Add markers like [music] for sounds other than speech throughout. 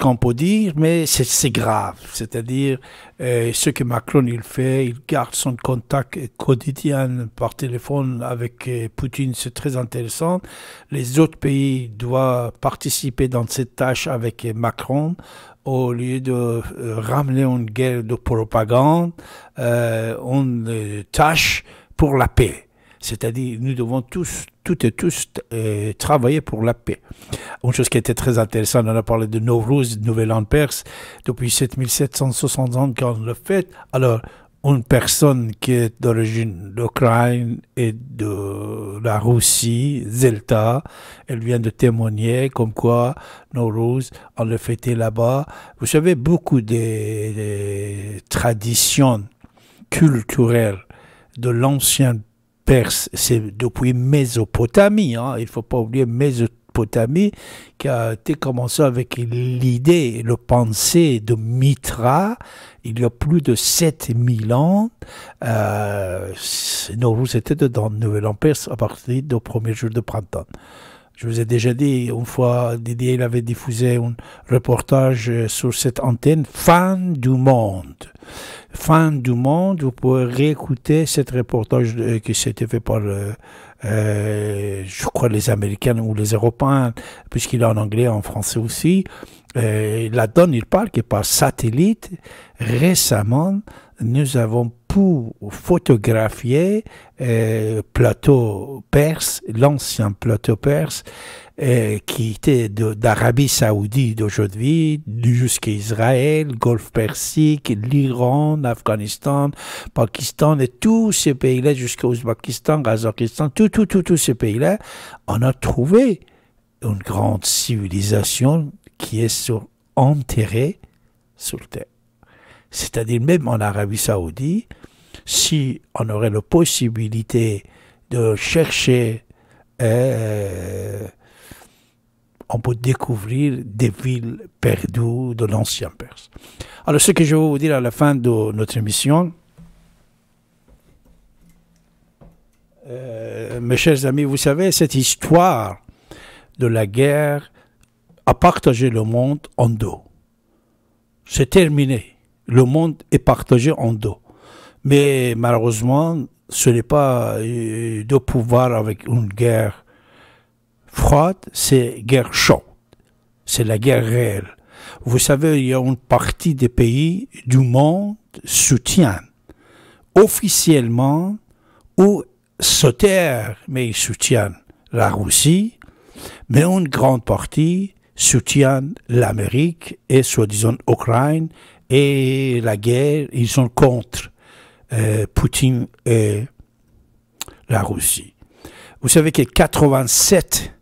qu'on peut dire, mais c'est grave. C'est-à-dire, euh, ce que Macron il fait, il garde son contact quotidien par téléphone avec euh, Poutine, c'est très intéressant. Les autres pays doivent participer dans cette tâche avec euh, Macron au lieu de ramener une guerre de propagande, euh, une tâche pour la paix. C'est-à-dire, nous devons tous, toutes et tous, euh, travailler pour la paix. Une chose qui était très intéressante, on a parlé de Nowruz, nouvelle An Perse, depuis 7760 ans qu'on le fête. Alors, une personne qui est d'origine d'Ukraine et de la Russie, Zelta, elle vient de témoigner comme quoi Nowruz, on le fêtait là-bas. Vous savez, beaucoup des traditions culturelles de l'ancien c'est depuis Mésopotamie, hein, il ne faut pas oublier Mésopotamie, qui a été commencé avec l'idée, le pensée de Mitra, il y a plus de 7000 ans. Euh, étions était le Nouvel An à partir du premier jour de printemps. Je vous ai déjà dit, une fois, Didier il avait diffusé un reportage euh, sur cette antenne, Fan du monde. Fan du monde, vous pouvez réécouter ce reportage euh, qui s'était fait par, euh, euh, je crois, les Américains ou les Européens, puisqu'il est en anglais, en français aussi. Euh, la donne, il parle est par satellite, récemment, nous avons pour photographier euh, plateau perse, l'ancien plateau perse, euh, qui était d'Arabie saoudite d'aujourd'hui jusqu'à Israël, Golfe Persique, l'Iran, l'Afghanistan, Pakistan et tous ces pays-là jusqu'au Pakistan, Kazakhstan, tous tout, tout, ces pays-là, on a trouvé une grande civilisation qui est sur, enterrée sur Terre. C'est-à-dire même en Arabie saoudite, si on aurait la possibilité de chercher, euh, on peut découvrir des villes perdues de l'ancien Perse. Alors ce que je vais vous dire à la fin de notre émission, euh, mes chers amis, vous savez, cette histoire de la guerre a partagé le monde en deux. C'est terminé le monde est partagé en deux. Mais malheureusement, ce n'est pas euh, de pouvoir avec une guerre froide, c'est guerre chaude. C'est la guerre réelle. Vous savez, il y a une partie des pays du monde soutiennent officiellement ou se mais ils soutiennent la Russie, mais une grande partie soutiennent l'Amérique et soi-disant l'Ukraine et la guerre, ils sont contre euh, Poutine et la Russie. Vous savez que 87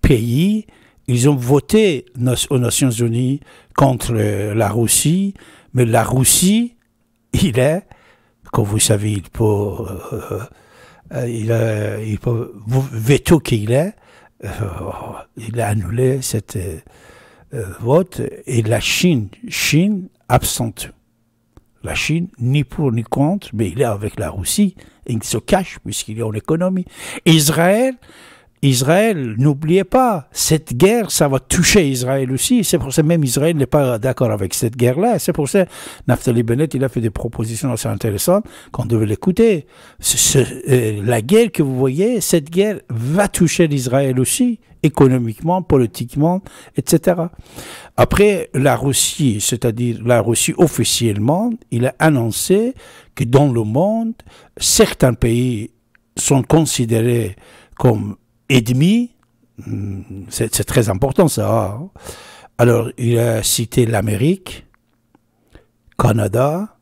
pays, ils ont voté aux Nations Unies contre euh, la Russie, mais la Russie, il est, comme vous savez, il peut, euh, il, il peut, veto qu'il est, il a annulé cette vote, et la Chine, Chine absente. La Chine, ni pour ni contre, mais il est avec la Russie, il se cache puisqu'il est en économie. Israël, Israël, n'oubliez pas, cette guerre, ça va toucher Israël aussi. C'est pour ça même Israël n'est pas d'accord avec cette guerre-là. C'est pour ça Naftali Bennett, il a fait des propositions assez intéressantes qu'on devait l'écouter. Euh, la guerre que vous voyez, cette guerre va toucher Israël aussi économiquement, politiquement, etc. Après, la Russie, c'est-à-dire la Russie officiellement, il a annoncé que dans le monde, certains pays sont considérés comme ennemis. Hum, c'est très important ça. Hein. Alors, il a cité l'Amérique, Canada,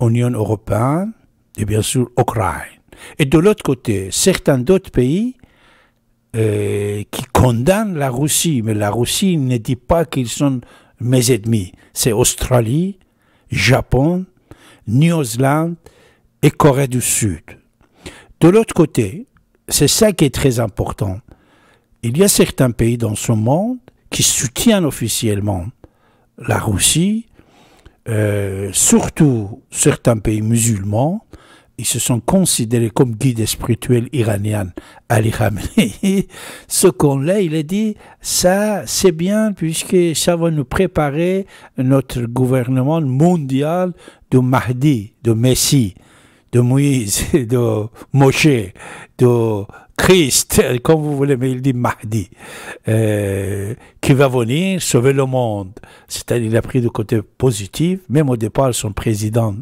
Union européenne et bien sûr Ukraine. Et de l'autre côté, certains d'autres pays euh, qui condamnent la Russie, mais la Russie ne dit pas qu'ils sont mes ennemis. C'est Australie, Japon, Nouvelle-Zélande et Corée du Sud. De l'autre côté, c'est ça qui est très important. Il y a certains pays dans ce monde qui soutiennent officiellement la Russie, euh, surtout certains pays musulmans, ils se sont considérés comme guides spirituels iraniens. Ali Khamenei, [laughs] ce qu'on a, il a dit, ça c'est bien puisque ça va nous préparer notre gouvernement mondial de Mahdi, de Messie, de Moïse, [laughs] de Moshe, de Christ, [laughs] comme vous voulez, mais il dit Mahdi, euh, qui va venir sauver le monde. C'est-à-dire, il a pris du côté positif, même au départ, son président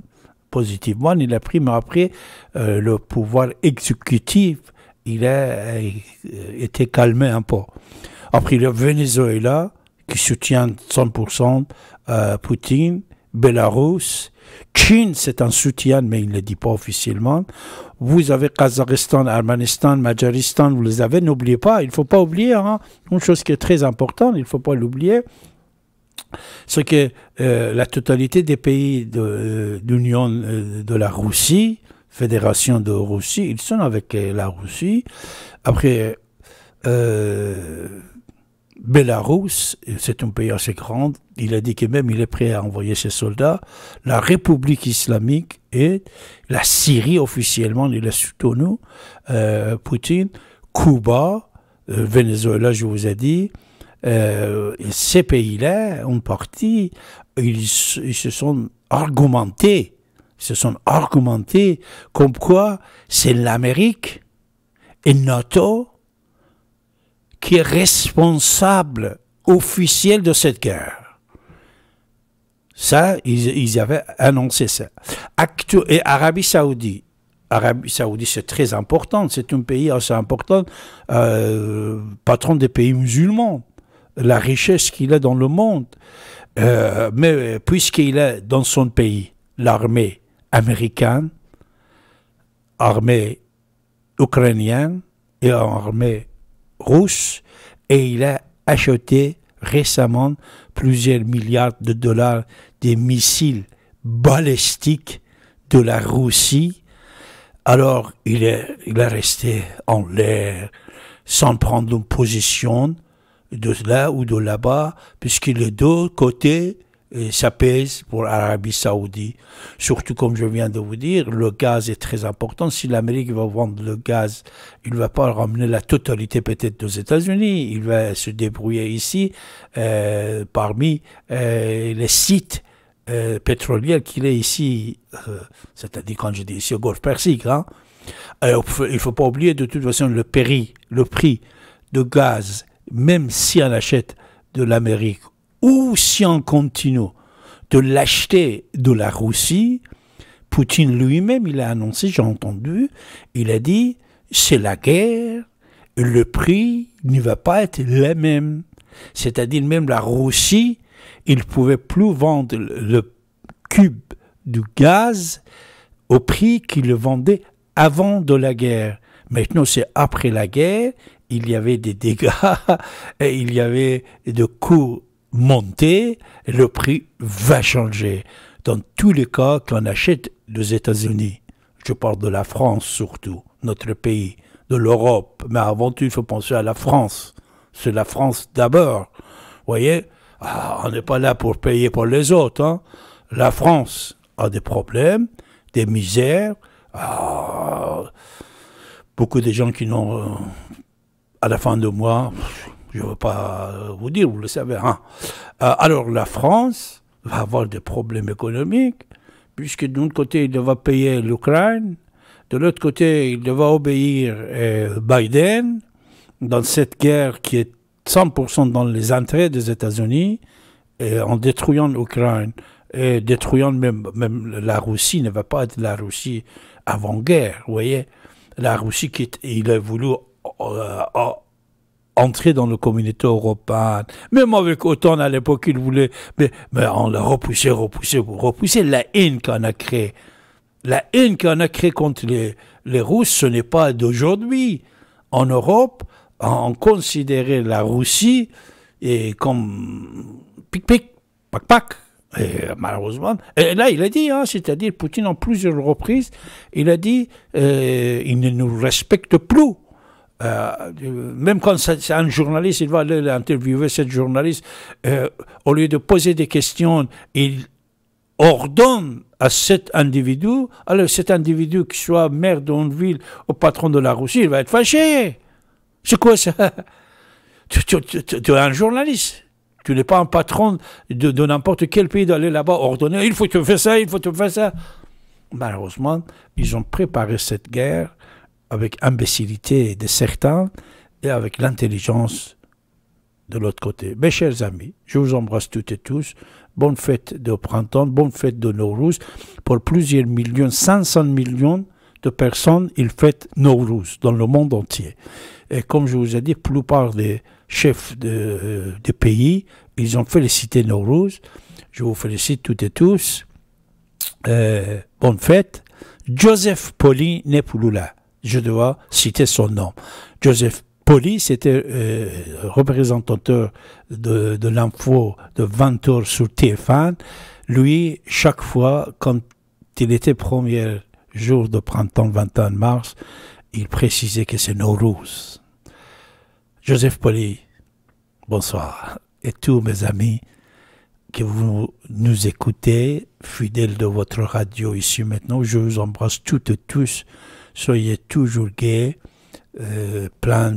positivement, il a pris, mais après, euh, le pouvoir exécutif, il a, euh, été calmé un peu. Après, le Venezuela, qui soutient 100% euh, Poutine, Belarus, Chine, c'est un soutien, mais il ne le dit pas officiellement. Vous avez Kazakhstan, Armanistan, Majaristan, vous les avez, n'oubliez pas, il ne faut pas oublier, hein, une chose qui est très importante, il ne faut pas l'oublier, c'est que euh, la totalité des pays de l'Union euh, euh, de, la Russie, Fédération de Russie, ils sont avec la Russie. Après, euh, Bélarus, c'est un pays assez grand, il a dit que même il est prêt à envoyer ses soldats. La République islamique et la Syrie officiellement, il est surtout nous, Poutine, Cuba, Venezuela, je vous ai dit, euh, ces pays-là ont parti, ils, se sont argumentés, ils se sont argumentés comme quoi c'est l'Amérique et NATO qui est responsable officiel de cette guerre. Ça, ils, avaient annoncé ça. et Arabie Saoudite, Arabie Saoudite, c'est très important, c'est un pays assez important, euh, patron des pays musulmans la richesse qu'il a dans le monde, euh, mais puisqu'il est dans son pays, l'armée américaine, armée ukrainienne et armée russe, et il a acheté récemment plusieurs milliards de dollars des missiles balistiques de la Russie. Alors il est, il est resté en l'air sans prendre une position de là ou de là-bas, puisque les deux côtés, et ça pèse pour l'Arabie saoudite. Surtout comme je viens de vous dire, le gaz est très important. Si l'Amérique va vendre le gaz, il ne va pas ramener la totalité peut-être aux États-Unis. Il va se débrouiller ici euh, parmi euh, les sites euh, pétroliers qu'il est ici. C'est-à-dire quand je dis ici au Golfe Persique. Hein. il faut pas oublier de toute façon le péri le prix de gaz même si on achète de l'Amérique ou si on continue de l'acheter de la Russie, Poutine lui-même, il a annoncé, j'ai entendu, il a dit, c'est la guerre, le prix ne va pas être le même. C'est-à-dire même la Russie, il ne pouvait plus vendre le cube du gaz au prix qu'il le vendait avant de la guerre. Maintenant, c'est après la guerre il y avait des dégâts, [laughs] et il y avait des coûts montés, le prix va changer. Dans tous les cas qu'on achète aux États-Unis, je parle de la France surtout, notre pays, de l'Europe, mais avant tout, il faut penser à la France. C'est la France d'abord. Vous voyez, ah, on n'est pas là pour payer pour les autres. Hein. La France a des problèmes, des misères, ah, beaucoup de gens qui n'ont euh, à la fin de mois, je ne veux pas euh, vous dire, vous le savez. Hein. Euh, alors la France va avoir des problèmes économiques, puisque d'un côté, il va payer l'Ukraine, de l'autre côté, il va obéir euh, Biden dans cette guerre qui est 100% dans les entrées des États-Unis, en détruisant l'Ukraine et détruisant même, même la Russie, ne va pas être la Russie avant-guerre, vous voyez. La Russie, qui il a voulu euh, euh, entrer dans le communauté européenne, même avec autant à l'époque qu'il voulait, mais, mais on l'a repoussé, repoussé, repoussé. La haine qu'on a créée, la haine qu'on a créée contre les, les Russes, ce n'est pas d'aujourd'hui. En Europe, on considérait la Russie et comme pic-pic, pac-pac. malheureusement, et là il a dit, hein, c'est-à-dire Poutine en plusieurs reprises, il a dit, euh, il ne nous respecte plus. Euh, même quand c'est un journaliste, il va aller interviewer cette journaliste, euh, au lieu de poser des questions, il ordonne à cet individu, alors cet individu qui soit maire d'une ville ou patron de la Russie, il va être fâché. C'est quoi ça [laughs] tu, es un journaliste. Tu n'es pas un patron de, de n'importe quel pays d'aller là-bas ordonner, il faut que tu ça, il faut te faire ça. Malheureusement, ils ont préparé cette guerre avec imbécilité de certains et avec l'intelligence de l'autre côté. Mes chers amis, je vous embrasse toutes et tous. Bonne fête de printemps, bonne fête de Nowruz. Pour plusieurs millions, 500 millions de personnes, ils fêtent Nowruz dans le monde entier. Et comme je vous ai dit, la plupart des chefs de, euh, pays, ils ont félicité Nowruz. Je vous félicite toutes et tous. Euh, bonne fête. Joseph Poli Nepulula je dois citer son nom. Joseph Poli, c'était euh, représentateur de, l'info de 20 heures sur TF1. Lui, chaque fois, quand il était premier jour de printemps, 21 mars, il précisait que c'est Nowruz. Joseph Poli, bonsoir. Et tous mes amis que vous nous écoutez, fidèles de votre radio ici maintenant, je vous embrasse toutes et tous soyez toujours gay, euh, plein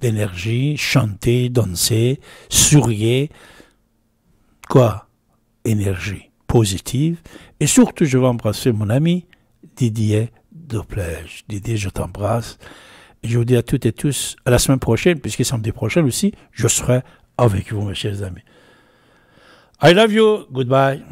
d'énergie, chantez, dansez, souriez. Quoi Énergie positive. Et surtout, je vais embrasser mon ami Didier Doplège. Didier, je t'embrasse. Je vous dis à toutes et tous, à la semaine prochaine, puisque samedi prochain aussi, je serai avec vous, mes chers amis. I love you. Goodbye.